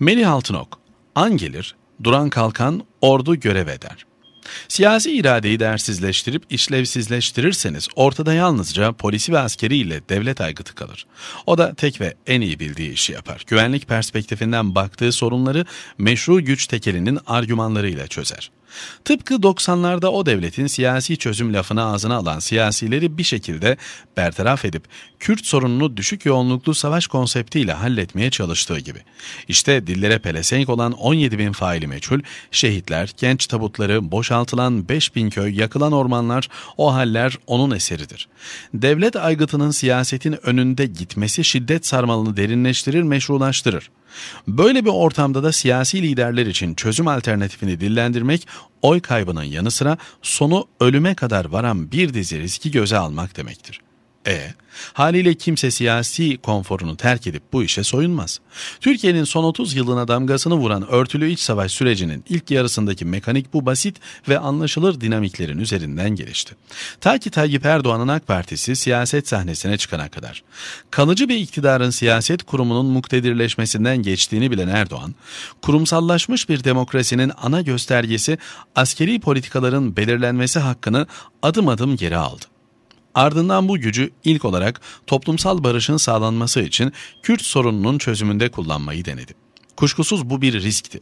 Melih Altınok, an gelir, duran kalkan ordu görev eder. Siyasi iradeyi değersizleştirip işlevsizleştirirseniz ortada yalnızca polisi ve askeriyle devlet aygıtı kalır. O da tek ve en iyi bildiği işi yapar. Güvenlik perspektifinden baktığı sorunları meşru güç tekelinin argümanlarıyla çözer. Tıpkı 90'larda o devletin siyasi çözüm lafını ağzına alan siyasileri bir şekilde bertaraf edip Kürt sorununu düşük yoğunluklu savaş konseptiyle halletmeye çalıştığı gibi. İşte dillere pelesenk olan 17 bin faili meçhul, şehitler, genç tabutları, boşan boşaltılan 5000 köy, yakılan ormanlar, o haller onun eseridir. Devlet aygıtının siyasetin önünde gitmesi şiddet sarmalını derinleştirir, meşrulaştırır. Böyle bir ortamda da siyasi liderler için çözüm alternatifini dillendirmek oy kaybının yanı sıra sonu ölüme kadar varan bir dizi riski göze almak demektir. E haliyle kimse siyasi konforunu terk edip bu işe soyunmaz. Türkiye'nin son 30 yılına damgasını vuran örtülü iç savaş sürecinin ilk yarısındaki mekanik bu basit ve anlaşılır dinamiklerin üzerinden gelişti. Ta ki Tayyip Erdoğan'ın AK Partisi siyaset sahnesine çıkana kadar. Kalıcı bir iktidarın siyaset kurumunun muktedirleşmesinden geçtiğini bilen Erdoğan, kurumsallaşmış bir demokrasinin ana göstergesi askeri politikaların belirlenmesi hakkını adım adım geri aldı. Ardından bu gücü ilk olarak toplumsal barışın sağlanması için Kürt sorununun çözümünde kullanmayı denedi. Kuşkusuz bu bir riskti.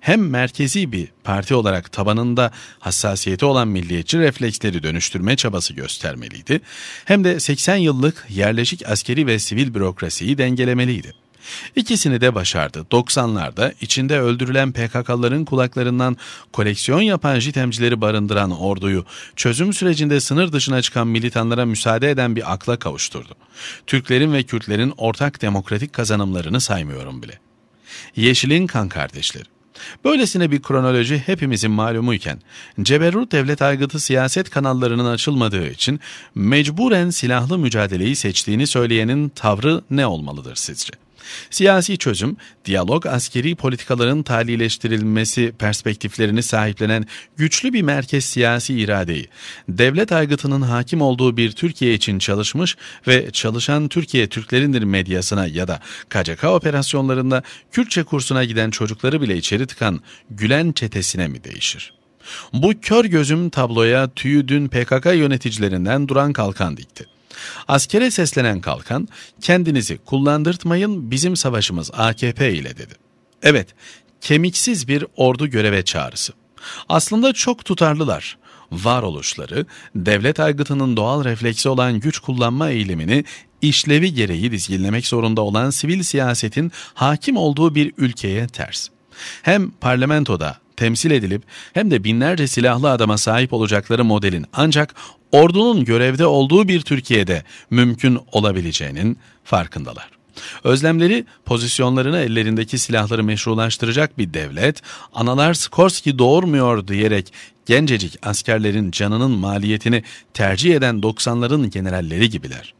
Hem merkezi bir parti olarak tabanında hassasiyeti olan milliyetçi refleksleri dönüştürme çabası göstermeliydi hem de 80 yıllık yerleşik askeri ve sivil bürokrasiyi dengelemeliydi. İkisini de başardı. 90'larda içinde öldürülen PKK'ların kulaklarından koleksiyon yapan jitemcileri barındıran orduyu çözüm sürecinde sınır dışına çıkan militanlara müsaade eden bir akla kavuşturdu. Türklerin ve Kürtlerin ortak demokratik kazanımlarını saymıyorum bile. Yeşil'in kan kardeşleri. Böylesine bir kronoloji hepimizin malumuyken, Ceberut devlet aygıtı siyaset kanallarının açılmadığı için mecburen silahlı mücadeleyi seçtiğini söyleyenin tavrı ne olmalıdır sizce? Siyasi çözüm, diyalog, askeri politikaların talileştirilmesi perspektiflerini sahiplenen güçlü bir merkez siyasi iradeyi, devlet aygıtının hakim olduğu bir Türkiye için çalışmış ve çalışan Türkiye Türklerindir medyasına ya da KCK operasyonlarında Kürtçe kursuna giden çocukları bile içeri tıkan Gülen çetesine mi değişir?'' Bu kör gözüm tabloya tüyü dün PKK yöneticilerinden Duran Kalkan dikti. Askere seslenen kalkan kendinizi kullandırtmayın bizim savaşımız AKP ile dedi. Evet kemiksiz bir ordu göreve çağrısı. Aslında çok tutarlılar. Varoluşları, devlet aygıtının doğal refleksi olan güç kullanma eğilimini işlevi gereği dizginlemek zorunda olan sivil siyasetin hakim olduğu bir ülkeye ters. Hem parlamentoda temsil edilip hem de binlerce silahlı adama sahip olacakları modelin ancak ordunun görevde olduğu bir Türkiye'de mümkün olabileceğinin farkındalar. Özlemleri pozisyonlarını ellerindeki silahları meşrulaştıracak bir devlet, analar Skorsky doğurmuyor diyerek gencecik askerlerin canının maliyetini tercih eden 90'ların generalleri gibiler.''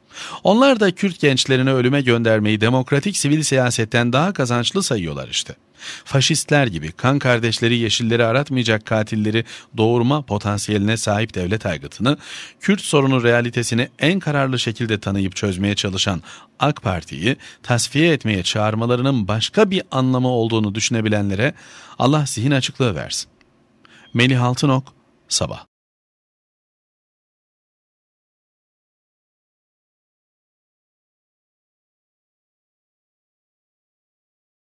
Onlar da Kürt gençlerini ölüme göndermeyi demokratik sivil siyasetten daha kazançlı sayıyorlar işte. Faşistler gibi kan kardeşleri yeşilleri aratmayacak katilleri doğurma potansiyeline sahip devlet aygıtını, Kürt sorunu realitesini en kararlı şekilde tanıyıp çözmeye çalışan AK Parti'yi tasfiye etmeye çağırmalarının başka bir anlamı olduğunu düşünebilenlere Allah zihin açıklığı versin. Melih Altınok, Sabah